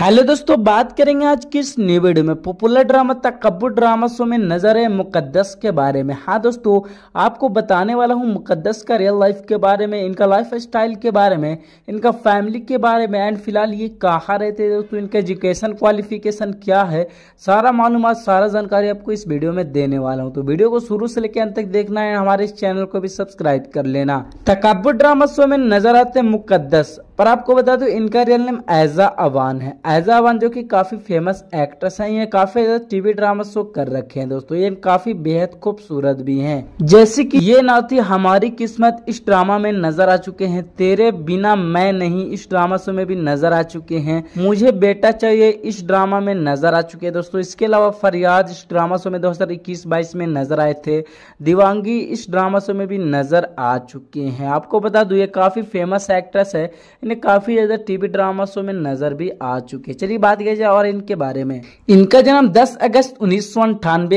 hello दोस्तों बात करेंगे आज किस न्यू वीडियो में popular drama Takabbur drama show में नजर है मुकद्दस के बारे में हाँ दोस्तों आपको बताने वाला हूँ मुकद्दस का रियल लाइफ के बारे में इनका लाइफ स्टाइल के बारे में इनका फैमिली के बारे में एंड फिलहाल ये कहाँ रहते दोस्तों इनका एजुकेशन क्वालिफिकेशन क्या है सारा मालूम सारा जानकारी आपको इस वीडियो में देने वाला हूँ तो वीडियो को शुरू से लेकर अंत तक देखना है हमारे इस चैनल को भी सब्सक्राइब कर लेना तकबू ड्रामा शो में नजर आते मुकदस पर आपको बता दूं इनका रियल नेम ऐजा अवान है ऐजा अवान जो कि काफ़ी फेमस एक्ट्रेस हैं ये काफ़ी ज़्यादा टीवी ड्रामा शो कर रखे हैं दोस्तों ये काफ़ी बेहद खूबसूरत भी हैं जैसे कि ये ना थी हमारी किस्मत इस ड्रामा में नजर आ चुके हैं तेरे बिना मैं नहीं इस ड्रामा शो में भी नजर आ चुके हैं मुझे बेटा चाहिए इस ड्रामा में नजर आ चुके हैं दोस्तों इसके अलावा फरियाद इस ड्रामा शो में इक्कीस बाईस में नजर आए थे दिवांगी इस ड्रामा शो में भी नजर आ चुके हैं आपको बता दू ये काफ़ी फेमस एक्ट्रेस है इन्हें काफी ज्यादा टीवी ड्रामा शो में नजर भी आ चुके हैं चलिए बात की जाए और इनके बारे में इनका जन्म 10 अगस्त उन्नीस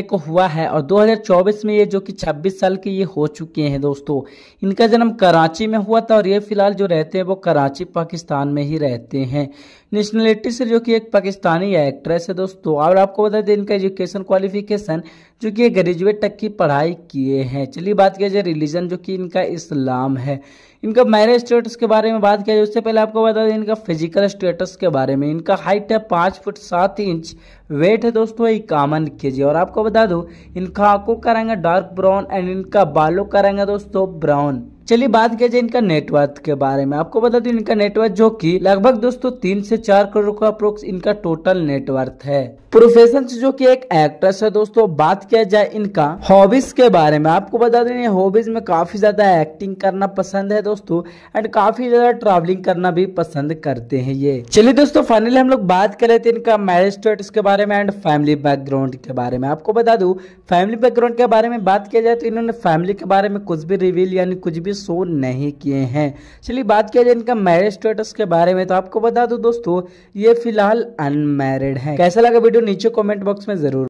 को हुआ है और 2024 में ये जो कि 26 साल के ये हो चुके हैं दोस्तों इनका जन्म कराची में हुआ था और ये फिलहाल जो रहते हैं वो कराची पाकिस्तान में ही रहते हैं नेशनलिटी से जो की एक पाकिस्तानी एक्ट्रेस है दोस्तों और आपको बता दें इनका एजुकेशन क्वालिफिकेशन जो कि ग्रेजुएट तक की पढ़ाई किए हैं चलिए बात किया जाए रिलीजन जो कि इनका इस्लाम है इनका मैरिज स्टेटस के बारे में बात किया जाए उससे पहले आपको बता दें इनका फिजिकल स्टेटस के बारे में इनका हाइट है पाँच फुट सात इंच वेट है दोस्तों इक्यावन के जी और आपको बता दो इनका आंखों का रंग डार्क ब्राउन एंड इनका बालों का रंग है दोस्तों ब्राउन चलिए बात किया जाए इनका नेटवर्थ के बारे में आपको बता दू इनका नेटवर्थ जो कि लगभग दोस्तों तीन से चार करोड़ का अप्रोक्स इनका टोटल नेटवर्थ है प्रोफेशन जो कि एक एक्ट्रेस है दोस्तों बात किया जाए इनका हॉबीज के बारे में आपको बता दें हॉबीज में काफी ज्यादा एक्टिंग करना पसंद है दोस्तों एंड काफी ज्यादा ट्रैवलिंग करना भी पसंद करते हैं ये चलिए दोस्तों फाइनली हम लोग बात कर रहे थे इनका मैरिज स्टेटस के बारे में एंड फैमिली बैकग्राउंड के बारे में आपको बता दू फैमिली बैकग्राउंड के बारे में बात किया जाए तो इन्होंने फैमिली के बारे में कुछ भी रिवील यानी कुछ भी शो नहीं किए हैं चलिए बात किया जाए इनका मैरिज स्टेटस के बारे में तो आपको बता दो दोस्तों ये फिलहाल अनमेरिड है कैसा लगा वीडियो नीचे कॉमेंट बॉक्स में जरूर